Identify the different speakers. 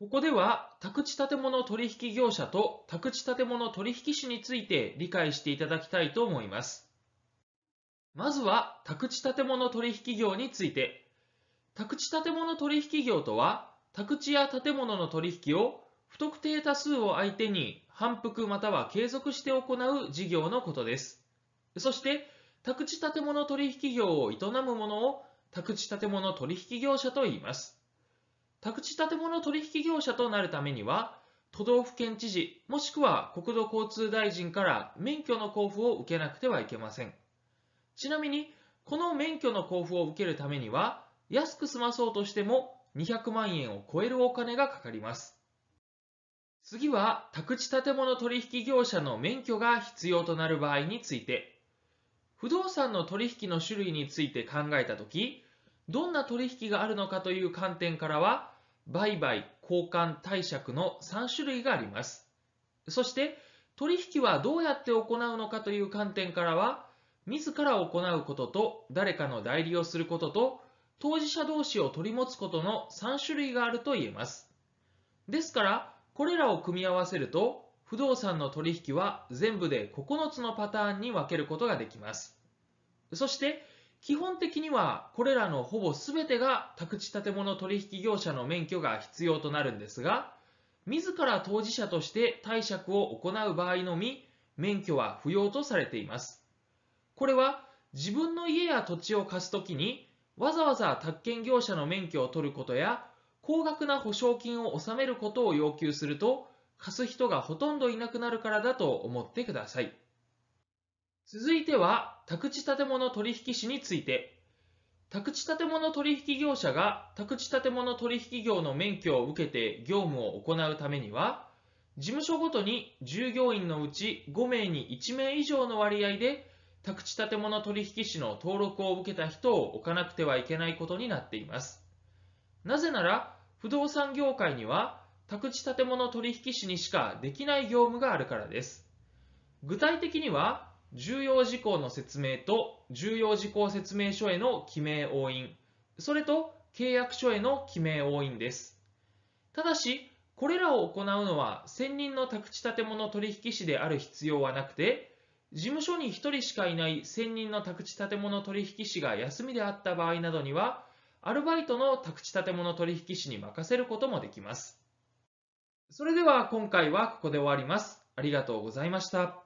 Speaker 1: ここでは宅地建物取引業者と宅地建物取引士について理解していただきたいと思います。まずは宅地建物取引業について。宅地建物取引業とは宅地や建物の取引を不特定多数を相手に反復または継続して行う事業のことです。そして宅地建物取引業を営む者を宅地建物取引業者と言います。宅地建物取引業者となるためには、都道府県知事もしくは国土交通大臣から免許の交付を受けなくてはいけません。ちなみに、この免許の交付を受けるためには、安く済まそうとしても200万円を超えるお金がかかります。次は、宅地建物取引業者の免許が必要となる場合について、不動産の取引の種類について考えたとき、どんな取引があるのかという観点からは、売買、交換、貸借の3種類があります。そして、取引はどうやって行うのかという観点からは、自ら行うことと、誰かの代理をすることと、当事者同士を取り持つことの3種類があると言えます。ですから、これらを組み合わせると、不動産の取引は全部で9つのパターンに分けることができます。そして、基本的にはこれらのほぼ全てが宅地建物取引業者の免許が必要となるんですが、自ら当事者として貸借を行う場合のみ、免許は不要とされています。これは自分の家や土地を貸すときに、わざわざ宅建業者の免許を取ることや、高額な保証金を納めることを要求すると、貸す人がほとんどいなくなるからだと思ってください。続いては、宅地建物取引士について。宅地建物取引業者が宅地建物取引業の免許を受けて業務を行うためには、事務所ごとに従業員のうち5名に1名以上の割合で宅地建物取引士の登録を受けた人を置かなくてはいけないことになっています。なぜなら、不動産業界には宅地建物取引士にしかできない業務があるからです。具体的には、重要事項の説明と重要事項説明書への記名押印、それと契約書への記名押印です。ただし、これらを行うのは専任の宅地建物取引士である必要はなくて、事務所に1人しかいない専任の宅地建物取引士が休みであった場合などには、アルバイトの宅地建物取引士に任せることもできます。それでは今回はここで終わります。ありがとうございました。